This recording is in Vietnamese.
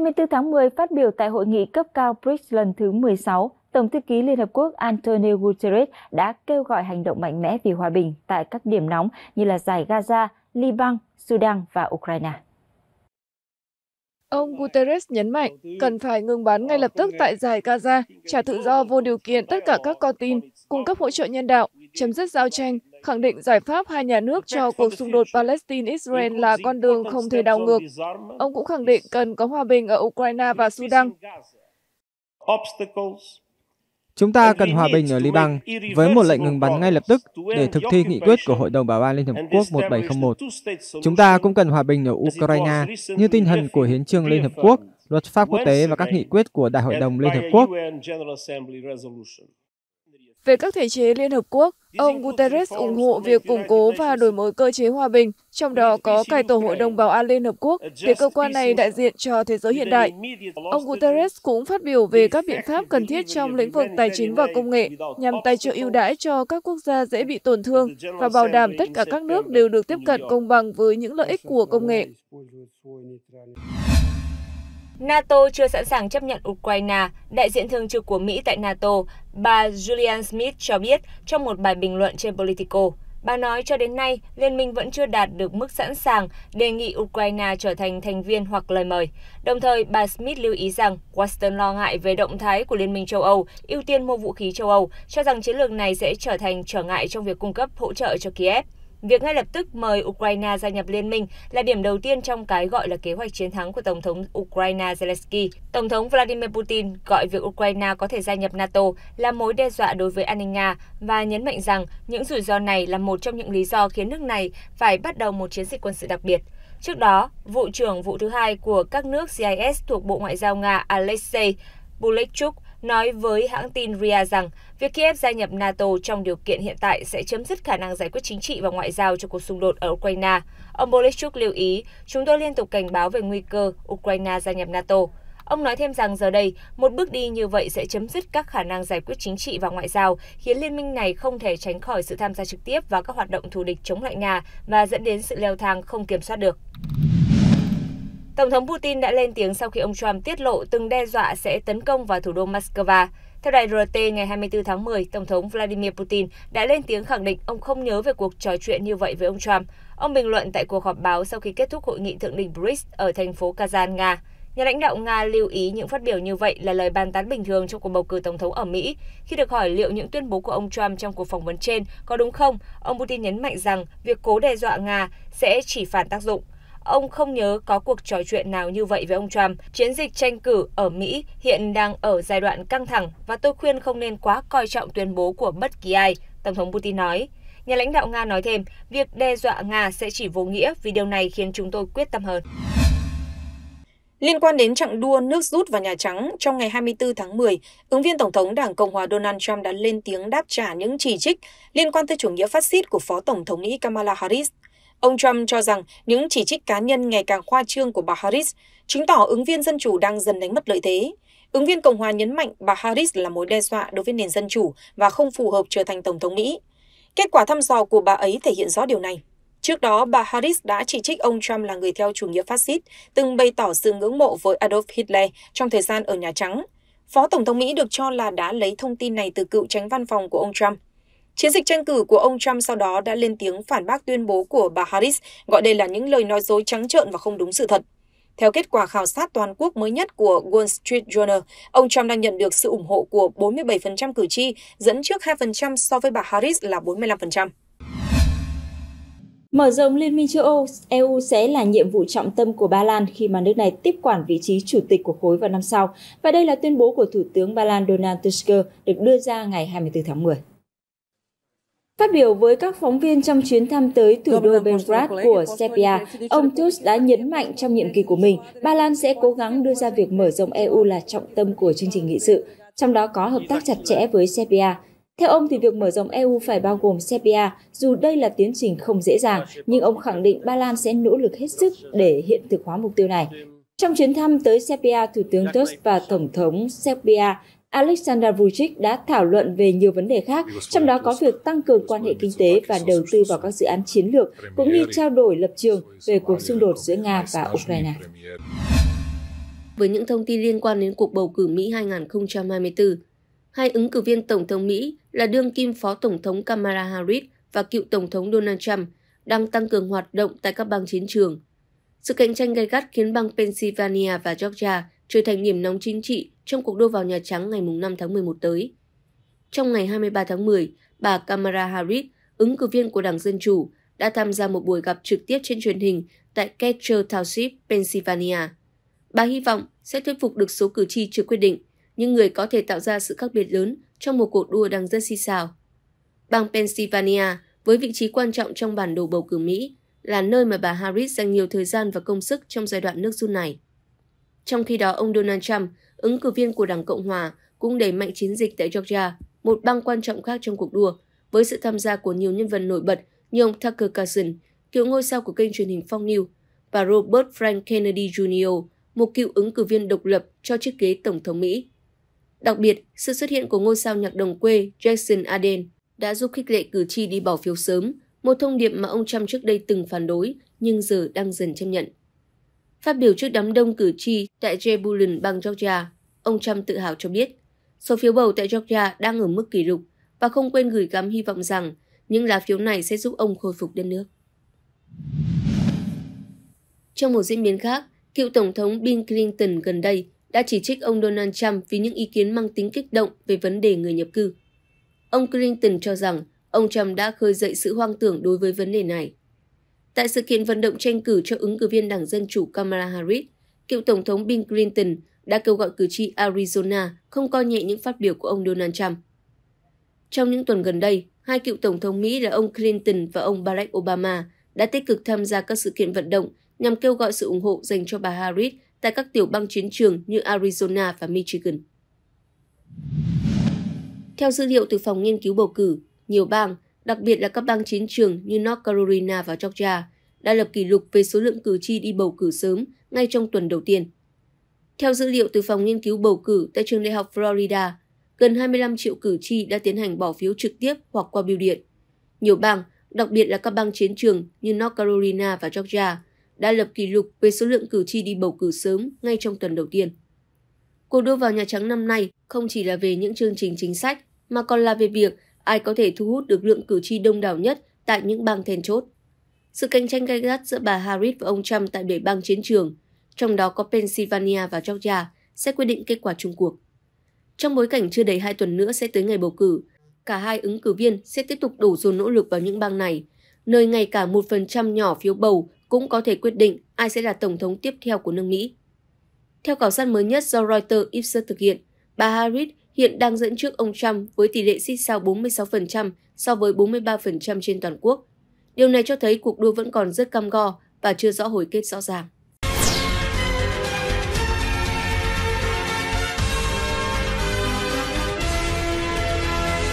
24 tháng 10 phát biểu tại hội nghị cấp cao BRICS lần thứ 16, Tổng thư ký Liên Hợp Quốc Antonio Guterres đã kêu gọi hành động mạnh mẽ vì hòa bình tại các điểm nóng như là giải Gaza, Liban, Sudan và Ukraine. Ông Guterres nhấn mạnh cần phải ngừng bắn ngay lập tức tại giải Gaza, trả tự do vô điều kiện tất cả các con tin, cung cấp hỗ trợ nhân đạo, chấm dứt giao tranh khẳng định giải pháp hai nhà nước cho cuộc xung đột Palestine-Israel là con đường không thể đảo ngược. Ông cũng khẳng định cần có hòa bình ở Ukraine và Sudan. Chúng ta cần hòa bình ở Liban với một lệnh ngừng bắn ngay lập tức để thực thi nghị quyết của Hội đồng Bảo an Liên Hợp Quốc 1701. Chúng ta cũng cần hòa bình ở Ukraine như tinh thần của Hiến trương Liên Hợp Quốc, luật pháp quốc tế và các nghị quyết của Đại hội đồng Liên Hợp Quốc. Về các thể chế Liên Hợp Quốc, ông Guterres ủng hộ việc củng cố và đổi mới cơ chế hòa bình, trong đó có cải tổ Hội đồng Bảo an Liên Hợp Quốc để cơ quan này đại diện cho thế giới hiện đại. Ông Guterres cũng phát biểu về các biện pháp cần thiết trong lĩnh vực tài chính và công nghệ nhằm tài trợ ưu đãi cho các quốc gia dễ bị tổn thương và bảo đảm tất cả các nước đều được tiếp cận công bằng với những lợi ích của công nghệ nato chưa sẵn sàng chấp nhận ukraine đại diện thường trực của mỹ tại nato bà julian smith cho biết trong một bài bình luận trên politico Bà nói cho đến nay, liên minh vẫn chưa đạt được mức sẵn sàng đề nghị Ukraine trở thành thành viên hoặc lời mời. Đồng thời, bà Smith lưu ý rằng Washington lo ngại về động thái của Liên minh châu Âu ưu tiên mua vũ khí châu Âu, cho rằng chiến lược này sẽ trở thành trở ngại trong việc cung cấp hỗ trợ cho Kiev. Việc ngay lập tức mời Ukraine gia nhập liên minh là điểm đầu tiên trong cái gọi là kế hoạch chiến thắng của Tổng thống Ukraine Zelensky. Tổng thống Vladimir Putin gọi việc Ukraine có thể gia nhập NATO là mối đe dọa đối với an ninh Nga và nhấn mạnh rằng những rủi ro này là một trong những lý do khiến nước này phải bắt đầu một chiến dịch quân sự đặc biệt. Trước đó, vụ trưởng vụ thứ hai của các nước CIS thuộc Bộ Ngoại giao Nga Alexei Bulechuk nói với hãng tin RIA rằng việc Kiev gia nhập NATO trong điều kiện hiện tại sẽ chấm dứt khả năng giải quyết chính trị và ngoại giao cho cuộc xung đột ở Ukraine. Ông Boleshchuk lưu ý, chúng tôi liên tục cảnh báo về nguy cơ Ukraine gia nhập NATO. Ông nói thêm rằng giờ đây, một bước đi như vậy sẽ chấm dứt các khả năng giải quyết chính trị và ngoại giao, khiến liên minh này không thể tránh khỏi sự tham gia trực tiếp vào các hoạt động thù địch chống lại Nga và dẫn đến sự leo thang không kiểm soát được. Tổng thống Putin đã lên tiếng sau khi ông Trump tiết lộ từng đe dọa sẽ tấn công vào thủ đô Moscow. Theo đài RT, ngày 24 tháng 10, Tổng thống Vladimir Putin đã lên tiếng khẳng định ông không nhớ về cuộc trò chuyện như vậy với ông Trump. Ông bình luận tại cuộc họp báo sau khi kết thúc hội nghị thượng đỉnh BRICS ở thành phố Kazan, Nga. Nhà lãnh đạo Nga lưu ý những phát biểu như vậy là lời bàn tán bình thường trong cuộc bầu cử tổng thống ở Mỹ. Khi được hỏi liệu những tuyên bố của ông Trump trong cuộc phỏng vấn trên có đúng không, ông Putin nhấn mạnh rằng việc cố đe dọa Nga sẽ chỉ phản tác dụng. Ông không nhớ có cuộc trò chuyện nào như vậy với ông Trump. Chiến dịch tranh cử ở Mỹ hiện đang ở giai đoạn căng thẳng và tôi khuyên không nên quá coi trọng tuyên bố của bất kỳ ai, Tổng thống Putin nói. Nhà lãnh đạo Nga nói thêm, việc đe dọa Nga sẽ chỉ vô nghĩa vì điều này khiến chúng tôi quyết tâm hơn. Liên quan đến chặng đua nước rút vào Nhà Trắng, trong ngày 24 tháng 10, ứng viên Tổng thống Đảng Cộng hòa Donald Trump đã lên tiếng đáp trả những chỉ trích liên quan tới chủ nghĩa phát xít của Phó Tổng thống Mỹ Kamala Harris Ông Trump cho rằng những chỉ trích cá nhân ngày càng khoa trương của bà Harris chứng tỏ ứng viên dân chủ đang dần đánh mất lợi thế. Ứng viên Cộng hòa nhấn mạnh bà Harris là mối đe dọa đối với nền dân chủ và không phù hợp trở thành Tổng thống Mỹ. Kết quả thăm dò của bà ấy thể hiện rõ điều này. Trước đó, bà Harris đã chỉ trích ông Trump là người theo chủ nghĩa phát xít, từng bày tỏ sự ngưỡng mộ với Adolf Hitler trong thời gian ở Nhà Trắng. Phó Tổng thống Mỹ được cho là đã lấy thông tin này từ cựu tránh văn phòng của ông Trump. Chiến dịch tranh cử của ông Trump sau đó đã lên tiếng phản bác tuyên bố của bà Harris, gọi đây là những lời nói dối trắng trợn và không đúng sự thật. Theo kết quả khảo sát toàn quốc mới nhất của Wall Street Journal, ông Trump đang nhận được sự ủng hộ của 47% cử tri, dẫn trước 2% so với bà Harris là 45%. Mở rộng Liên minh châu Âu, EU sẽ là nhiệm vụ trọng tâm của Ba Lan khi mà nước này tiếp quản vị trí chủ tịch của khối vào năm sau. Và đây là tuyên bố của Thủ tướng Ba Lan Donald Tusk được đưa ra ngày 24 tháng 10. Phát biểu với các phóng viên trong chuyến thăm tới thủ đô Belgrad của Serbia, ông Tusk đã nhấn mạnh trong nhiệm kỳ của mình, Ba Lan sẽ cố gắng đưa ra việc mở rộng EU là trọng tâm của chương trình nghị sự, trong đó có hợp tác chặt chẽ với Serbia. Theo ông thì việc mở rộng EU phải bao gồm Serbia, dù đây là tiến trình không dễ dàng, nhưng ông khẳng định Ba Lan sẽ nỗ lực hết sức để hiện thực hóa mục tiêu này. Trong chuyến thăm tới Serbia, Thủ tướng Tusk và Tổng thống Serbia Alexander Vucic đã thảo luận về nhiều vấn đề khác, trong đó có việc tăng cường quan hệ kinh tế và đầu tư vào các dự án chiến lược, cũng như trao đổi lập trường về cuộc xung đột giữa Nga và Ukraine. Với những thông tin liên quan đến cuộc bầu cử Mỹ 2024, hai ứng cử viên Tổng thống Mỹ là đương kim Phó Tổng thống Kamala Harris và cựu Tổng thống Donald Trump đang tăng cường hoạt động tại các bang chiến trường. Sự cạnh tranh gay gắt khiến bang Pennsylvania và Georgia trở thành điểm nóng chính trị trong cuộc đua vào Nhà Trắng ngày 5 tháng 11 tới. Trong ngày 23 tháng 10, bà Kamala Harris, ứng cử viên của Đảng Dân Chủ, đã tham gia một buổi gặp trực tiếp trên truyền hình tại Ketchel Township, Pennsylvania. Bà hy vọng sẽ thuyết phục được số cử tri chưa quyết định, những người có thể tạo ra sự khác biệt lớn trong một cuộc đua đang rất xì xào. Bang Pennsylvania, với vị trí quan trọng trong bản đồ bầu cử Mỹ, là nơi mà bà Harris dành nhiều thời gian và công sức trong giai đoạn nước rút này. Trong khi đó, ông Donald Trump, ứng cử viên của Đảng Cộng Hòa, cũng đẩy mạnh chiến dịch tại Georgia, một bang quan trọng khác trong cuộc đua, với sự tham gia của nhiều nhân vật nổi bật như ông Tucker Carlson, cựu ngôi sao của kênh truyền hình Fox News, và Robert Frank Kennedy Jr., một cựu ứng cử viên độc lập cho chiếc ghế Tổng thống Mỹ. Đặc biệt, sự xuất hiện của ngôi sao nhạc đồng quê Jackson Aden đã giúp khích lệ cử tri đi bỏ phiếu sớm, một thông điệp mà ông Trump trước đây từng phản đối nhưng giờ đang dần chấp nhận. Phát biểu trước đám đông cử tri tại Jebulin, bang Georgia, ông Trump tự hào cho biết số phiếu bầu tại Georgia đang ở mức kỷ lục và không quên gửi gắm hy vọng rằng những lá phiếu này sẽ giúp ông khôi phục đất nước. Trong một diễn biến khác, cựu Tổng thống Bill Clinton gần đây đã chỉ trích ông Donald Trump vì những ý kiến mang tính kích động về vấn đề người nhập cư. Ông Clinton cho rằng ông Trump đã khơi dậy sự hoang tưởng đối với vấn đề này. Tại sự kiện vận động tranh cử cho ứng cử viên đảng Dân Chủ Kamala Harris, cựu Tổng thống Bill Clinton đã kêu gọi cử tri Arizona không coi nhẹ những phát biểu của ông Donald Trump. Trong những tuần gần đây, hai cựu Tổng thống Mỹ là ông Clinton và ông Barack Obama đã tích cực tham gia các sự kiện vận động nhằm kêu gọi sự ủng hộ dành cho bà Harris tại các tiểu bang chiến trường như Arizona và Michigan. Theo dữ liệu từ Phòng Nghiên cứu Bầu cử, nhiều bang, đặc biệt là các bang chiến trường như North Carolina và Georgia, đã lập kỷ lục về số lượng cử tri đi bầu cử sớm ngay trong tuần đầu tiên. Theo dữ liệu từ phòng nghiên cứu bầu cử tại trường đại học Florida, gần 25 triệu cử tri đã tiến hành bỏ phiếu trực tiếp hoặc qua bưu điện. Nhiều bang, đặc biệt là các bang chiến trường như North Carolina và Georgia, đã lập kỷ lục về số lượng cử tri đi bầu cử sớm ngay trong tuần đầu tiên. Cuộc đua vào Nhà Trắng năm nay không chỉ là về những chương trình chính sách, mà còn là về việc ai có thể thu hút được lượng cử tri đông đảo nhất tại những bang then chốt. Sự cạnh tranh gay gắt giữa bà Harris và ông Trump tại bảy bang chiến trường, trong đó có Pennsylvania và Georgia, sẽ quyết định kết quả chung cuộc. Trong bối cảnh chưa đầy hai tuần nữa sẽ tới ngày bầu cử, cả hai ứng cử viên sẽ tiếp tục đổ dồn nỗ lực vào những bang này, nơi ngay cả một phần trăm nhỏ phiếu bầu cũng có thể quyết định ai sẽ là tổng thống tiếp theo của nước Mỹ. Theo khảo sát mới nhất do Reuters Ipsos thực hiện, bà Harris hiện đang dẫn trước ông Trump với tỷ lệ xích sao 46% so với 43% trên toàn quốc. Điều này cho thấy cuộc đua vẫn còn rất cam go và chưa rõ hồi kết rõ ràng.